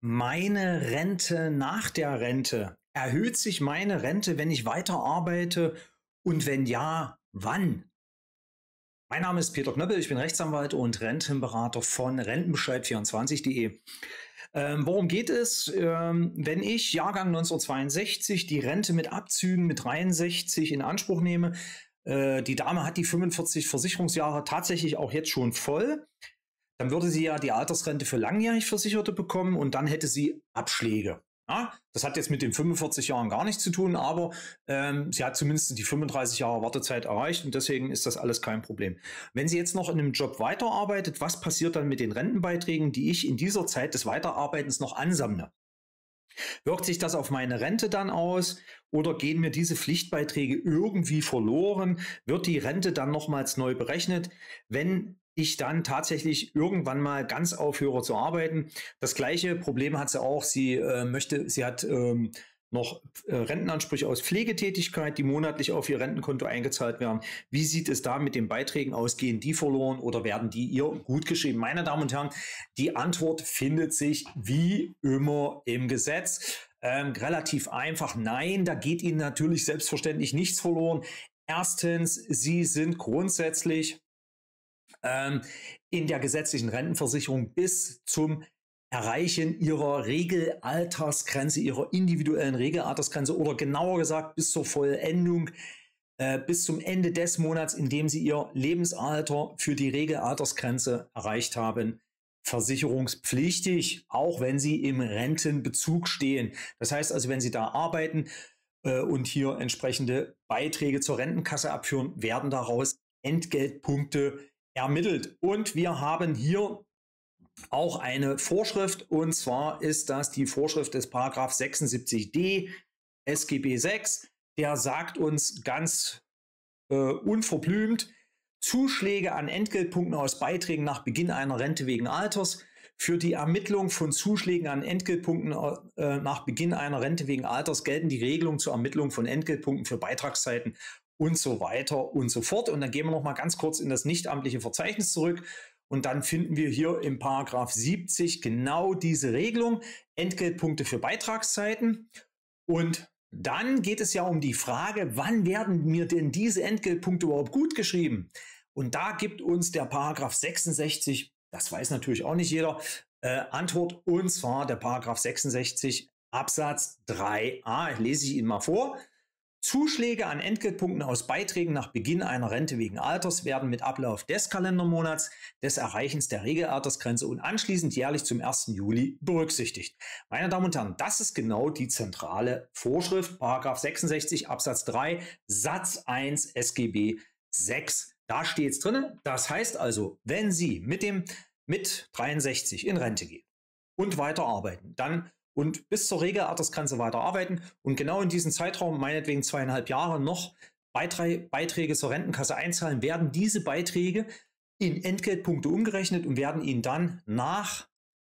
meine Rente nach der Rente? Erhöht sich meine Rente, wenn ich weiter arbeite? Und wenn ja, wann? Mein Name ist Peter Knöppel, ich bin Rechtsanwalt und Rentenberater von Rentenbescheid24.de. Ähm, worum geht es, ähm, wenn ich Jahrgang 1962 die Rente mit Abzügen mit 63 in Anspruch nehme? Äh, die Dame hat die 45 Versicherungsjahre tatsächlich auch jetzt schon voll dann würde sie ja die Altersrente für langjährig Versicherte bekommen und dann hätte sie Abschläge. Ja, das hat jetzt mit den 45 Jahren gar nichts zu tun, aber ähm, sie hat zumindest die 35 Jahre Wartezeit erreicht und deswegen ist das alles kein Problem. Wenn sie jetzt noch in einem Job weiterarbeitet, was passiert dann mit den Rentenbeiträgen, die ich in dieser Zeit des Weiterarbeitens noch ansammle? Wirkt sich das auf meine Rente dann aus oder gehen mir diese Pflichtbeiträge irgendwie verloren? Wird die Rente dann nochmals neu berechnet? Wenn ich dann tatsächlich irgendwann mal ganz aufhöre zu arbeiten. Das gleiche Problem hat sie auch. Sie äh, möchte, sie hat ähm, noch äh, Rentenansprüche aus Pflegetätigkeit, die monatlich auf ihr Rentenkonto eingezahlt werden. Wie sieht es da mit den Beiträgen aus? Gehen die verloren oder werden die ihr gut geschrieben? Meine Damen und Herren, die Antwort findet sich wie immer im Gesetz. Ähm, relativ einfach. Nein, da geht Ihnen natürlich selbstverständlich nichts verloren. Erstens, Sie sind grundsätzlich ähm, in der gesetzlichen Rentenversicherung bis zum Erreichen ihrer Regelaltersgrenze, ihrer individuellen Regelaltersgrenze oder genauer gesagt bis zur Vollendung, äh, bis zum Ende des Monats, in dem sie ihr Lebensalter für die Regelaltersgrenze erreicht haben, versicherungspflichtig, auch wenn sie im Rentenbezug stehen. Das heißt also, wenn sie da arbeiten äh, und hier entsprechende Beiträge zur Rentenkasse abführen, werden daraus Entgeltpunkte ermittelt. Und wir haben hier auch eine Vorschrift und zwar ist das die Vorschrift des Paragraph 76d SGB 6. Der sagt uns ganz äh, unverblümt, Zuschläge an Entgeltpunkten aus Beiträgen nach Beginn einer Rente wegen Alters. Für die Ermittlung von Zuschlägen an Entgeltpunkten äh, nach Beginn einer Rente wegen Alters gelten die Regelungen zur Ermittlung von Entgeltpunkten für Beitragszeiten und so weiter und so fort. Und dann gehen wir noch mal ganz kurz in das nichtamtliche Verzeichnis zurück. Und dann finden wir hier im Paragraph 70 genau diese Regelung, Entgeltpunkte für Beitragszeiten. Und dann geht es ja um die Frage, wann werden mir denn diese Entgeltpunkte überhaupt gut geschrieben? Und da gibt uns der Paragraph 66, das weiß natürlich auch nicht jeder, äh, Antwort. Und zwar der Paragraph 66 Absatz 3a. Lese ich ihn mal vor. Zuschläge an Entgeltpunkten aus Beiträgen nach Beginn einer Rente wegen Alters werden mit Ablauf des Kalendermonats des Erreichens der Regelaltersgrenze und anschließend jährlich zum 1. Juli berücksichtigt. Meine Damen und Herren, das ist genau die zentrale Vorschrift, Paragraph 66 Absatz 3 Satz 1 SGB 6. Da steht es drin. Das heißt also, wenn Sie mit dem mit 63 in Rente gehen und weiterarbeiten, dann und bis zur Regelaltersgrenze weiter arbeiten und genau in diesem Zeitraum, meinetwegen zweieinhalb Jahre, noch Beiträge zur Rentenkasse einzahlen, werden diese Beiträge in Entgeltpunkte umgerechnet und werden ihnen dann nach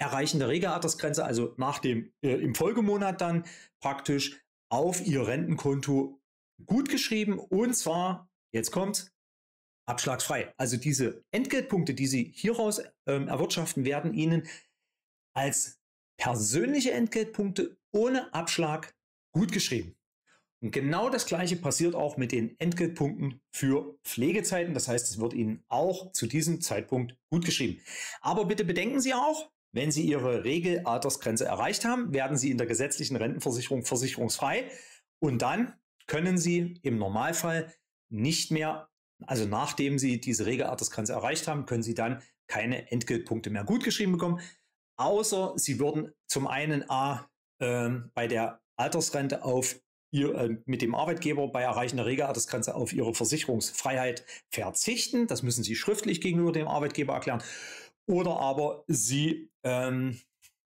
Erreichen der Regelaltersgrenze, also nach dem äh, im Folgemonat dann praktisch auf ihr Rentenkonto gutgeschrieben und zwar, jetzt kommt abschlagsfrei. Also diese Entgeltpunkte, die Sie hieraus ähm, erwirtschaften, werden Ihnen als persönliche Entgeltpunkte ohne Abschlag gutgeschrieben. Und genau das gleiche passiert auch mit den Entgeltpunkten für Pflegezeiten. Das heißt, es wird Ihnen auch zu diesem Zeitpunkt gutgeschrieben. Aber bitte bedenken Sie auch, wenn Sie Ihre Regelaltersgrenze erreicht haben, werden Sie in der gesetzlichen Rentenversicherung versicherungsfrei und dann können Sie im Normalfall nicht mehr, also nachdem Sie diese Regelaltersgrenze erreicht haben, können Sie dann keine Entgeltpunkte mehr gutgeschrieben bekommen außer sie würden zum einen A ähm, bei der Altersrente auf ihr, äh, mit dem Arbeitgeber bei Erreichen der Regelaltersgrenze auf ihre Versicherungsfreiheit verzichten. Das müssen sie schriftlich gegenüber dem Arbeitgeber erklären. Oder aber sie ähm,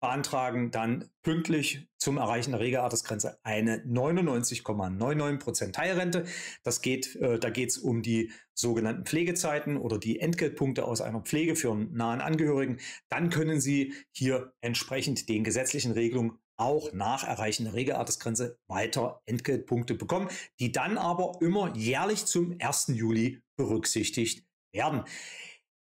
beantragen dann pünktlich zum Erreichen der Regelaltersgrenze eine 99,99% Teilrente. Das geht, äh, da geht es um die sogenannten Pflegezeiten oder die Entgeltpunkte aus einer Pflege für einen nahen Angehörigen. Dann können Sie hier entsprechend den gesetzlichen Regelungen auch nach Erreichen der Regelaltersgrenze weiter Entgeltpunkte bekommen, die dann aber immer jährlich zum 1. Juli berücksichtigt werden.